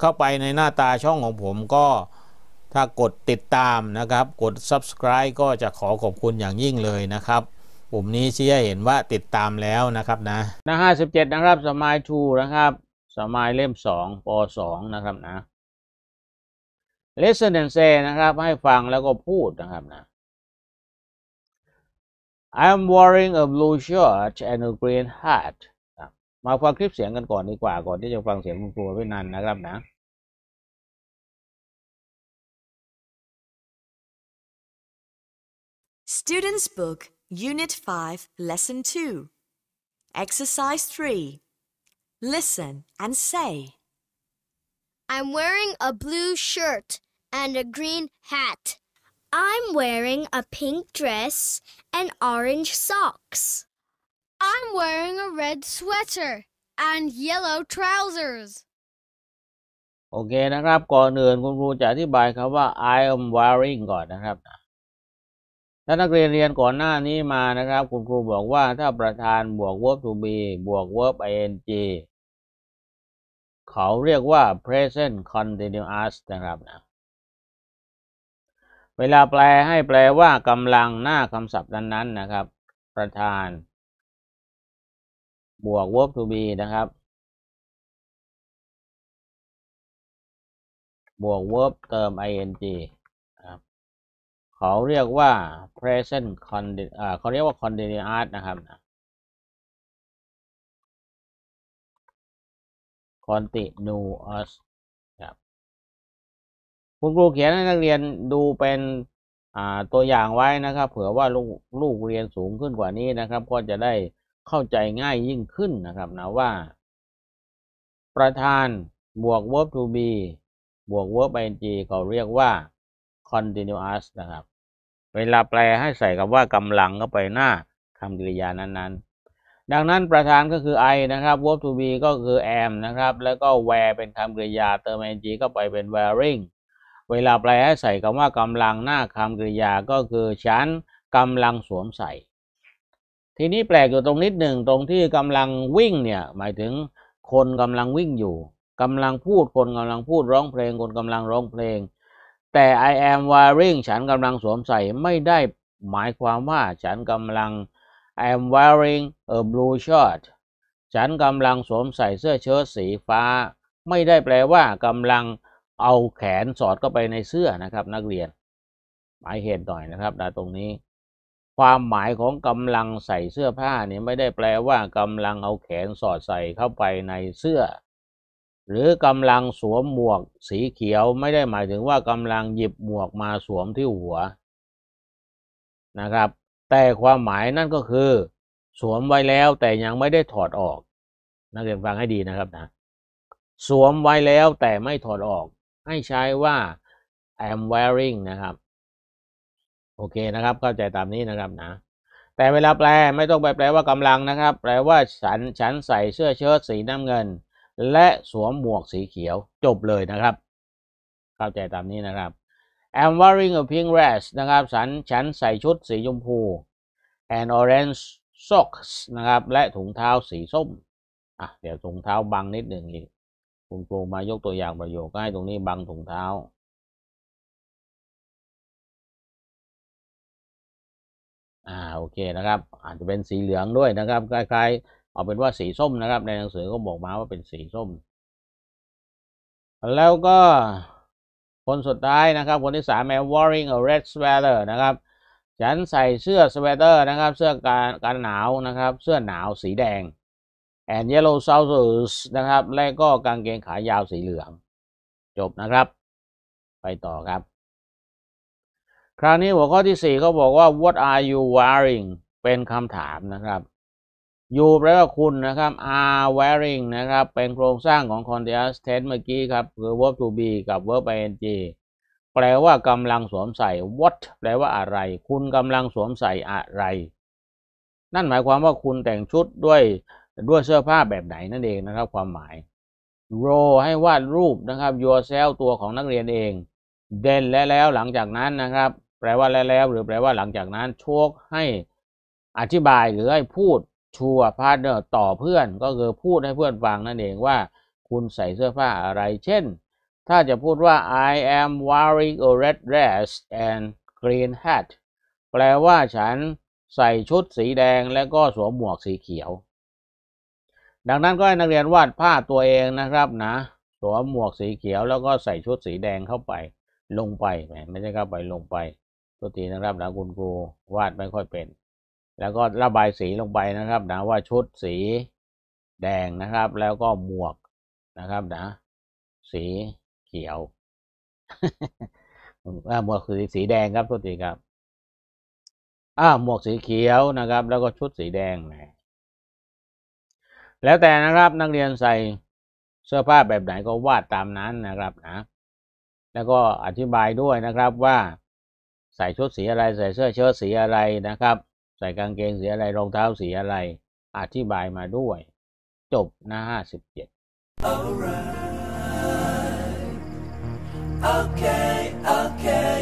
เข้าไปในหน้าตาช่องของผมก็ถ้ากดติดตามนะครับ กด subscribe ก็จะขอขอบคุณอย่างยิ่งเลยนะครับปุ่มนี้ชี้ให้เห็นว่าติดตามแล้วนะครับนะหน้า57 นะครับ สมายทูนะครับ สมายเล่ม 2ป2นะครับนะ listen and say นะครับ ให้ฟังแล้วก็พูดนะครับนะ I am wearing a blue shirt and a green hat มาฟังคลิปเสียงกันก่อนดีกว่าก่อนที่จะฟังเสียงคุณครูพี่นันนะครับนะ Students Book Unit 5 Lesson 2 Exercise 3 Listen and say I'm wearing a blue shirt and a green hat. I'm wearing a pink dress and orange socks. I'm wearing a red sweater and yellow trousers. โอเคนะครับ ก่อนอื่นคุณครูจะอธิบายครับว่า I am wearing ก่อนนะครับ ถ้านักเรียนเรียนก่อนหน้านี้มานะครับ คุณครูบอกว่าถ้าประธานบวก verb to be บวก verb ing เขาเรียกว่า present continuous นะครับนะเวลาแปลให้แปลว่ากำลังหน้าคำศัพท์นั้นๆนะครับ ประธานบวก verb to be นะครับ บวก verb เติม ing ครับ เขาเรียกว่า present condition เขาเรียกว่า continuous นะครับ continuous ครับคุณครูเขียนให้นักเรียนดูเป็นตัวอย่างไว้นะครับ เผื่อว่าลูกลูกเรียนสูงขึ้นกว่านี้นะครับ ก็จะได้เข้าใจง่ายยิ่งขึ้นนะครับนะว่า ประธานบวก verb to be บวก verb ing เขาเรียกว่า continuous นะครับ เวลาแปลให้ใส่คำว่ากำลังเข้าไปหน้าคำกริยานั้นๆ ดังนั้นประธานก็คือ I นะครับ verb to be ก็คือ am นะครับ แล้วก็ where เป็นคำกริยาเติม ing เข้าไปเป็น wearing เวลาแปลให้ใส่คำว่ากำลังหน้าคำกริยาก็คือฉันกำลังสวมใส่ทีนี้แปลกอยู่ตรงนิดหนึ่งตรงที่กำลังวิ่ง เนี่ย หมายถึงคนกำลังวิ่งอยู่ กำลังพูดคนกำลังพูดร้องเพลง คนกำลังร้องเพลง แต่ I am wearing ฉันกำลังสวมใส่ไม่ได้หมายความว่าฉันกำลัง I am wearing a blue shirt ฉันกำลังสวมใส่เสื้อเชิ้ตสีฟ้า ไม่ได้แปลว่ากำลังเอาแขนสอดเข้าไปในเสื้อนะครับ นักเรียนหมายเหตุหน่อยนะครับนตรงนี้ความหมายของกำลังใส่เสื้อผ้าเนี่ยไม่ได้แปลว่ากำลังเอาแขนสอดใส่เข้าไปในเสื้อ หรือกำลังสวมหมวกสีเขียวไม่ได้หมายถึงว่ากำลังหยิบหมวกมาสวมที่หัว นะครับ แต่ความหมายนั่นก็คือ สวมไว้แล้วแต่ยังไม่ได้ถอดออกนักเรียนฟังให้ดีนะครับนะ สวมไว้แล้วแต่ไม่ถอดออก ให้ใช้ว่า I'm wearing นะครับโอเคนะครับ เข้าใจตามนี้นะครับนะแต่เวลาแปล ไม่ต้องไปแปลว่ากำลังนะครับ แปลว่าฉันฉันใส่เสื้อเชิ้ตสีน้ำเงิน และสวมหมวกสีเขียวจบเลยนะครับ เข้าใจตามนี้นะครับ I'm wearing a pink dress นะครับฉันฉันใส่ชุดสีชมพู and orange socks นะครับ และถุงเท้าสีส้มอ่ะเดี๋ยวถุงเท้าบังนิดหนึ่งอีกคุณครูมายกตัวอย่างประโยคให้ตรงนี้บังถุงเท้าอ่าโอเคนะครับ อาจจะเป็นสีเหลืองด้วยนะครับคล้ายๆเอาเป็นว่าสีส้มนะครับ ในหนังสือก็บอกมาว่าเป็นสีส้ม แล้วก็คนสุดท้ายนะครับ คนที่สามแม wearing a red sweater นะครับฉันใส่เสื้อสเวตเตอร์นะครับ เสื้อการการหนาวนะครับ เสื้อหนาวสีแดง and yellow trousers นะครับ และก็กางเกงขายาวสีเหลือง จบนะครับ ไปต่อครับคราวนี้หัวข้อที่สี่เขาบอกว่า what are you wearing เป็นคำถามนะครับ you แปลว่าคุณนะครับ are wearing นะครับเป็นโครงสร้างของ continuous tense เมื่อกี้ครับ คือ verb to be กับ verb ing แปลว่ากำลังสวมใส่ what แปลว่าอะไร คุณกำลังสวมใส่อะไร นั่นหมายความว่าคุณแต่งชุดด้วยด้วยเสื้อผ้าแบบไหนนั่นเองนะครับความหมาย draw ให้วาดรูปนะครับ yourself ตัวของนักเรียนเอง then และแล้วหลังจากนั้นนะครับแปลว่าแล้วหรือแปลว่าหลังจากนั้น โชคให้อธิบายหรือให้พูดชัวพาร์ทเนอร์ต่อเพื่อน ก็คือพูดให้เพื่อนฟังนั่นเองว่า คุณใส่เสื้อผ้าอะไร เช่น ถ้าจะพูดว่า I am wearing a red dress and green hat แปลว่าฉันใส่ชุดสีแดงและก็สวมหมวกสีเขียว ดังนั้นก็ให้นักเรียนวาดภาพตัวเองนะครับนะ สวมหมวกสีเขียวแล้วก็ใส่ชุดสีแดงเข้าไป ลงไป ไม่ใช่เข้าไปลงไปตัวตีนะครับนะคุณครูวาดไม่ค่อยเป็น แล้วก็ระบายสีลงไปนะครับนะว่าชุดสีแดงนะครับ แล้วก็หมวกนะครับนะสีเขียวหมวกสีสีแดงครับตัวตีครับอ่าหมวกสีเขียวนะครับ แล้วก็ชุดสีแดงนะแล้วแต่นะครับ นักเรียนใส่เสื้อผ้าแบบไหนก็วาดตามนั้นนะครับ นะ แล้วก็อธิบายด้วยนะครับว่าใส่ชุดสีอะไรใส่เสื้อเชิ้ตสีอะไรนะครับ ใส่กางเกงสีอะไรรองเท้าสีอะไร อธิบายมาด้วย จบหน้าห้าสิบเจ็ด Okay, okay.